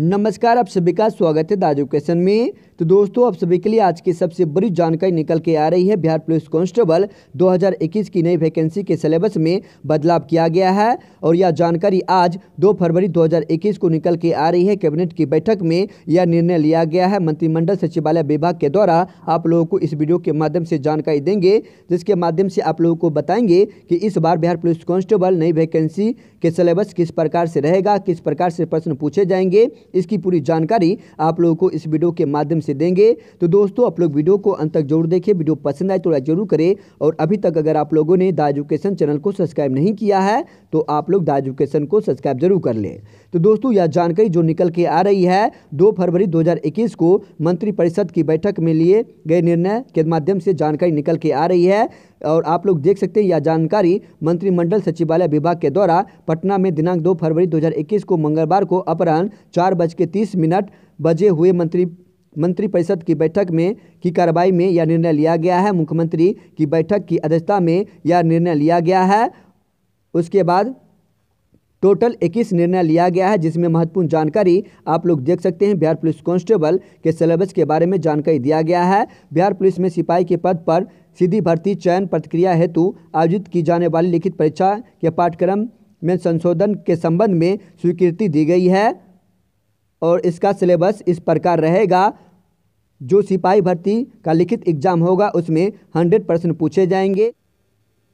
नमस्कार आप सभी का स्वागत है द एजुकेशन में तो दोस्तों आप सभी के लिए आज की सबसे बड़ी जानकारी निकल के आ रही है बिहार पुलिस कांस्टेबल 2021 की नई वैकेंसी के सिलेबस में बदलाव किया गया है और यह जानकारी आज 2 फरवरी 2021 को निकल के आ रही है कैबिनेट की बैठक में यह निर्णय लिया गया है मंत्रिमंडल सचिवालय विभाग के द्वारा आप लोगों को इस वीडियो के माध्यम से जानकारी देंगे जिसके माध्यम से आप लोगों को बताएंगे कि इस बार बिहार पुलिस कांस्टेबल नई वैकेंसी के सिलेबस किस प्रकार से रहेगा किस प्रकार से प्रश्न पूछे जाएंगे इसकी पूरी जानकारी आप लोगों को इस वीडियो के माध्यम से देंगे तो दोस्तों आप लोग वीडियो को अंत तक जरूर देखें वीडियो पसंद आए तो लाइक जरूर करें और अभी तक अगर आप लोगों ने द एजुकेशन चैनल को सब्सक्राइब नहीं किया है तो आप लोग द एजुकेशन को सब्सक्राइब जरूर कर लें तो दोस्तों यह जानकारी जो निकल के आ रही है दो फरवरी दो को मंत्रिपरिषद की बैठक में लिए गए निर्णय के माध्यम से जानकारी निकल के आ रही है और आप लोग देख सकते हैं यह जानकारी मंत्रिमंडल सचिवालय विभाग के द्वारा पटना में दिनांक दो फरवरी 2021 को मंगलवार को अपराह्न चार बज के तीस मिनट बजे हुए मंत्री मंत्रिपरिषद की बैठक में की कार्रवाई में यह निर्णय लिया गया है मुख्यमंत्री की बैठक की अध्यक्षता में यह निर्णय लिया गया है उसके बाद टोटल 21 निर्णय लिया गया है जिसमें महत्वपूर्ण जानकारी आप लोग देख सकते हैं बिहार पुलिस कांस्टेबल के सिलेबस के बारे में जानकारी दिया गया है बिहार पुलिस में सिपाही के पद पर सीधी भर्ती चयन प्रतिक्रिया हेतु आयोजित की जाने वाली लिखित परीक्षा के पाठ्यक्रम में संशोधन के संबंध में स्वीकृति दी गई है और इसका सिलेबस इस प्रकार रहेगा जो सिपाही भर्ती का लिखित एग्जाम होगा उसमें हंड्रेड परसेंट पूछे जाएंगे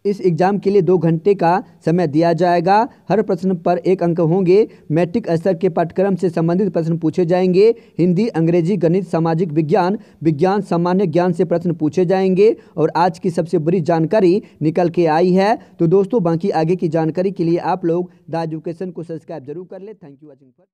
इस एग्ज़ाम के लिए दो घंटे का समय दिया जाएगा हर प्रश्न पर एक अंक होंगे मैट्रिक स्तर के पाठ्यक्रम से संबंधित प्रश्न पूछे जाएंगे हिंदी अंग्रेजी गणित सामाजिक विज्ञान विज्ञान सामान्य ज्ञान से प्रश्न पूछे जाएंगे और आज की सबसे बड़ी जानकारी निकल के आई है तो दोस्तों बाकी आगे की जानकारी के लिए आप लोग द एजुकेशन को सब्सक्राइब जरूर कर ले थैंक यू वॉचिंग फॉर